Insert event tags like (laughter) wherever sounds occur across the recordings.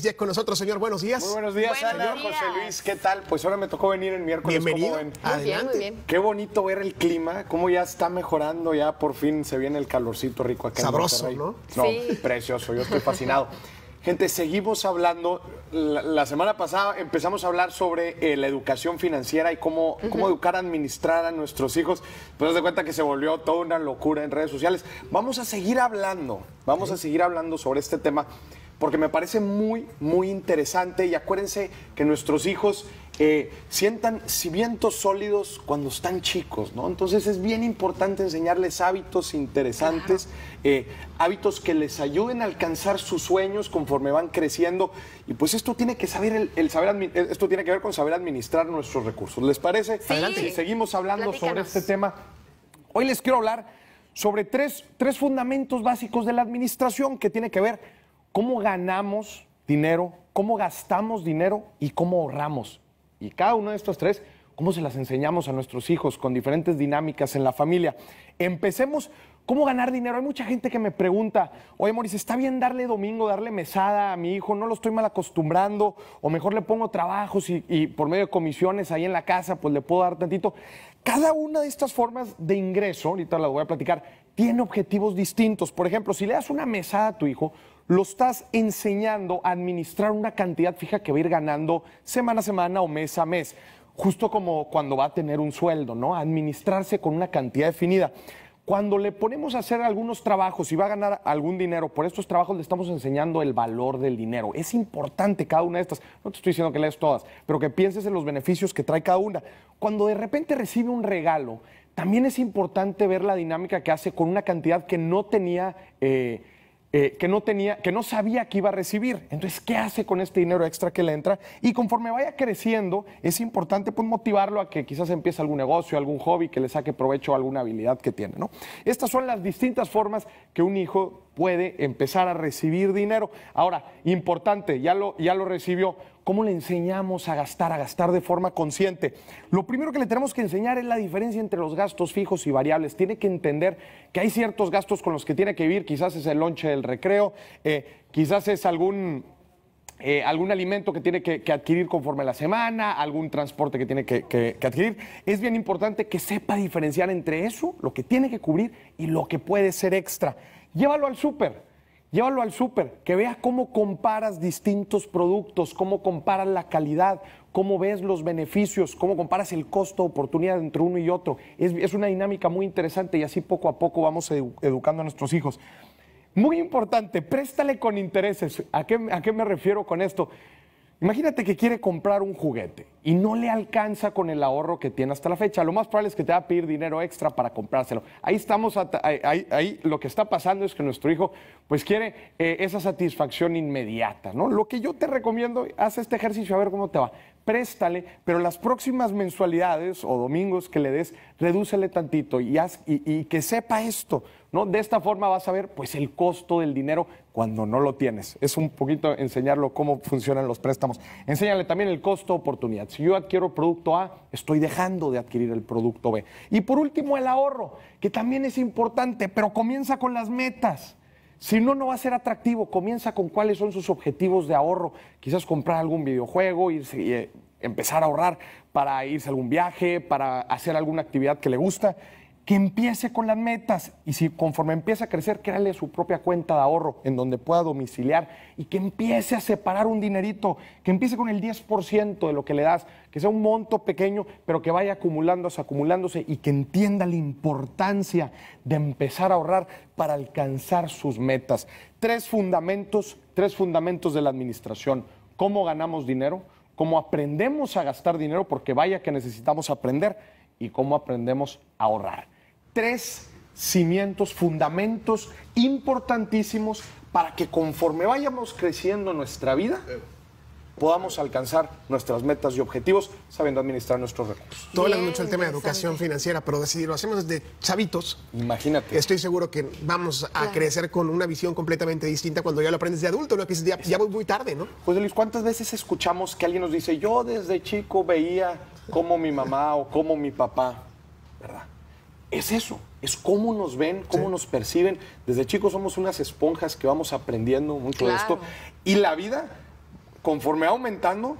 ya con nosotros, señor. Buenos días. Muy buenos días, José Luis. ¿Qué tal? Pues ahora me tocó venir el miércoles. Bienvenido. Ven? bien, bien. Qué bonito ver el clima, cómo ya está mejorando, ya por fin se viene el calorcito rico acá Sabroso, ¿no? sí. precioso, yo estoy fascinado. (laughs) Gente, seguimos hablando. La, semana pasada empezamos a hablar sobre eh, la educación financiera y cómo, educar, administrar a nuestros hijos. Pues de cuenta que se volvió toda una locura en redes sociales. Vamos a seguir hablando, vamos a seguir hablando sobre este tema porque me parece muy, muy interesante y acuérdense que nuestros hijos eh, sientan cimientos sólidos cuando están chicos, ¿no? Entonces es bien importante enseñarles hábitos interesantes, eh, hábitos que les ayuden a alcanzar sus sueños conforme van creciendo. Y pues esto tiene que saber el, saber eh, esto tiene que ver con saber administrar nuestros recursos. ¿Les parece? Adelante. Si seguimos hablando sobre este tema, hoy les quiero hablar sobre tres, tres fundamentos básicos de la administración que tiene que ver cómo ganamos dinero, cómo gastamos dinero y cómo ahorramos. Y cada uno de estos tres, cómo se las enseñamos a nuestros hijos con diferentes dinámicas en la familia. Empecemos ¿Cómo ganar dinero? Hay mucha gente que me pregunta, oye Mauricio, ¿está bien darle domingo, darle mesada a mi hijo? ¿No lo estoy mal acostumbrando? ¿O mejor le pongo trabajos y, y, por medio de comisiones ahí en la casa, pues le puedo dar tantito? Cada una de estas formas de ingreso, ahorita las voy a platicar, tiene objetivos distintos. Por ejemplo, si le das una mesada a tu hijo, lo estás enseñando a administrar una cantidad fija que va a ir ganando semana a semana o mes a mes, justo como cuando va a tener un sueldo, ¿no? Administrarse con una cantidad definida. Cuando le ponemos a hacer algunos trabajos y va a ganar algún dinero, por estos trabajos le estamos enseñando el valor del dinero. Es importante cada una de estas. No te estoy diciendo que leas todas, pero que pienses en los beneficios que trae cada una. Cuando de repente recibe un regalo, también es importante ver la dinámica que hace con una cantidad que no tenía... Eh, eh, que, no tenía, que no sabía que iba a recibir. Entonces, ¿qué hace con este dinero extra que le entra? Y conforme vaya creciendo, es importante pues, motivarlo a que quizás empiece algún negocio, algún hobby, que le saque provecho a alguna habilidad que tiene. ¿no? Estas son las distintas formas que un hijo puede empezar a recibir dinero. Ahora, importante, ya lo, recibió. ¿Cómo le enseñamos a gastar, a gastar de forma consciente? Lo primero que le tenemos que enseñar es la diferencia entre los gastos fijos y variables. Tiene que entender que hay ciertos gastos con los que tiene que vivir, quizás es el lonche del recreo, eh, quizás es eh, algún alimento que tiene que, adquirir conforme la semana, algún transporte que tiene que, adquirir. Es bien importante que sepa diferenciar entre eso, lo que tiene que cubrir y lo que puede ser extra. Llévalo al súper. Llévalo al súper, que vea cómo comparas distintos productos, cómo comparas la calidad, cómo ves los beneficios, cómo comparas el costo, oportunidad entre uno y otro. Es, una dinámica muy interesante y así poco a poco vamos educando a nuestros hijos. Muy importante, préstale con intereses. ¿A qué me refiero con esto? Imagínate que quiere comprar un juguete y no le alcanza con el ahorro que tiene hasta la fecha. Lo más probable es que te va a pedir dinero extra para comprárselo. Ahí estamos, ahí, lo que está pasando es que nuestro hijo pues quiere eh, esa satisfacción inmediata, ¿no? Lo que yo te recomiendo, haz este ejercicio a ver cómo te va préstale, pero las próximas mensualidades o domingos que le des, redúcele tantito y, que sepa esto, De esta forma vas a ver, pues, el costo del dinero cuando no lo tienes. Es un poquito enseñarlo cómo funcionan los préstamos. Enséñale también el costo-oportunidad. Si yo adquiero producto A, estoy dejando de adquirir el producto B. Y por último, el ahorro, que también es importante, pero comienza con las metas. Si no, no va a ser atractivo. Comienza con cuáles son sus objetivos de ahorro. Quizás comprar algún videojuego, eh, empezar a ahorrar para irse a algún viaje, para hacer alguna actividad que le gusta que empiece con las metas y si conforme empieza a crecer, créale su propia cuenta de ahorro en donde pueda domiciliar y que empiece a separar un dinerito, que empiece con el 10% de lo que le das, que sea un monto pequeño, pero que vaya acumulándose, acumulándose y que entienda la importancia de empezar a ahorrar para alcanzar sus metas. Tres fundamentos, tres fundamentos de la administración. ¿Cómo ganamos dinero? ¿Cómo aprendemos a gastar dinero? Porque vaya que necesitamos aprender y cómo aprendemos a ahorrar. Tres cimientos, fundamentos importantísimos para que conforme vayamos creciendo nuestra vida, eh podamos alcanzar nuestras metas y objetivos sabiendo administrar nuestros recursos. Tú hablas mucho del tema de educación financiera, pero decidirlo lo hacemos desde chavitos, imagínate. Estoy seguro que vamos a crecer con una visión completamente distinta cuando ya lo aprendes de adulto, ¿no? Que ya, ya voy muy tarde, ¿no? Pues, Luis, ¿cuántas veces escuchamos que alguien nos dice, yo desde chico veía cómo mi mamá o cómo mi papá, ¿verdad? Es eso, es cómo nos ven, cómo nos perciben. Desde chicos somos unas esponjas que vamos aprendiendo mucho de esto. Y la vida conforme aumentando,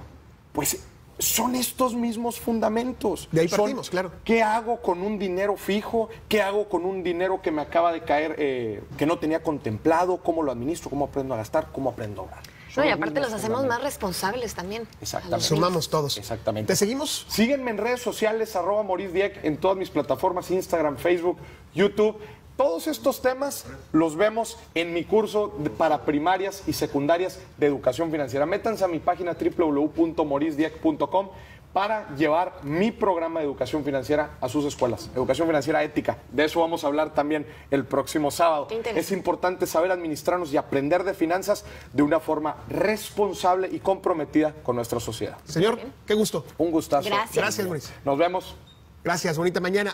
pues son estos mismos fundamentos. De ahí partimos, claro. ¿Qué hago con un dinero fijo? ¿Qué hago con un dinero que me acaba de caer, eh, que no tenía contemplado? ¿Cómo lo administro? ¿Cómo aprendo a gastar? ¿Cómo aprendo a ahorrar? No, y aparte los hacemos más responsables también. Exactamente. Sumamos todos. Exactamente. ¿Te seguimos? Síguenme en redes sociales, arroba Maurice Dieck, en todas mis plataformas, Instagram, Facebook, YouTube. Todos estos temas los vemos en mi curso para primarias y secundarias de educación financiera. Métanse a mi página www.morisdieck.com para llevar mi programa de educación financiera a sus escuelas. Educación financiera ética. De eso vamos a hablar también el próximo sábado. Es importante saber administrarnos y aprender de finanzas de una forma responsable y comprometida con nuestra sociedad. Señor, qué gusto. Un gustazo. Gracias. Gracias, Mauricio. Nos vemos. Gracias, bonita mañana.